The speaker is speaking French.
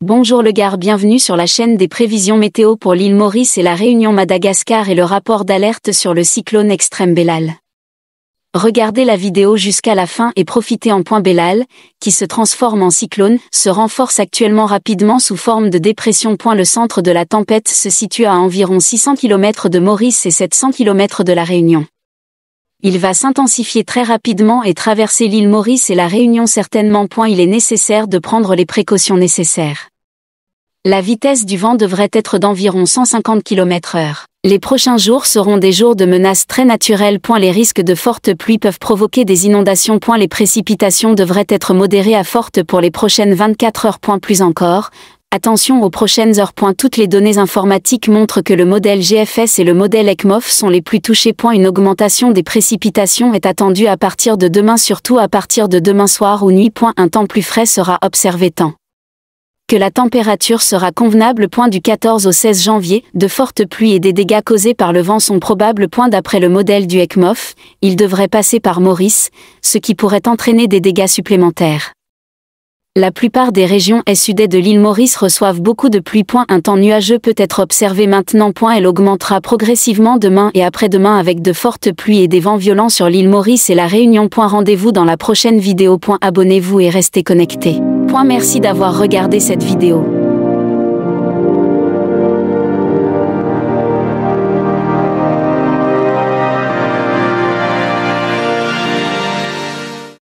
Bonjour le gars, bienvenue sur la chaîne des prévisions météo pour l'île Maurice et la Réunion Madagascar et le rapport d'alerte sur le cyclone extrême Bélal. Regardez la vidéo jusqu'à la fin et profitez en point Bélal, qui se transforme en cyclone, se renforce actuellement rapidement sous forme de dépression. Le centre de la tempête se situe à environ 600 km de Maurice et 700 km de la Réunion il va s'intensifier très rapidement et traverser l'île Maurice et la Réunion certainement. Point il est nécessaire de prendre les précautions nécessaires. La vitesse du vent devrait être d'environ 150 km heure. Les prochains jours seront des jours de menaces très naturelles. Point les risques de fortes pluies peuvent provoquer des inondations. Point les précipitations devraient être modérées à fortes pour les prochaines 24 heures. plus encore, Attention aux prochaines heures. Toutes les données informatiques montrent que le modèle GFS et le modèle ECMOF sont les plus touchés. Une augmentation des précipitations est attendue à partir de demain, surtout à partir de demain soir ou nuit. Un temps plus frais sera observé tant que la température sera convenable. du 14 au 16 janvier, de fortes pluies et des dégâts causés par le vent sont probables. d'après le modèle du ECMOF, il devrait passer par Maurice, ce qui pourrait entraîner des dégâts supplémentaires la plupart des régions est de l'île Maurice reçoivent beaucoup de pluie. Un temps nuageux peut être observé maintenant. Elle augmentera progressivement demain et après-demain avec de fortes pluies et des vents violents sur l'île Maurice et la Réunion. Rendez-vous dans la prochaine vidéo. Abonnez-vous et restez connectés. Merci d'avoir regardé cette vidéo.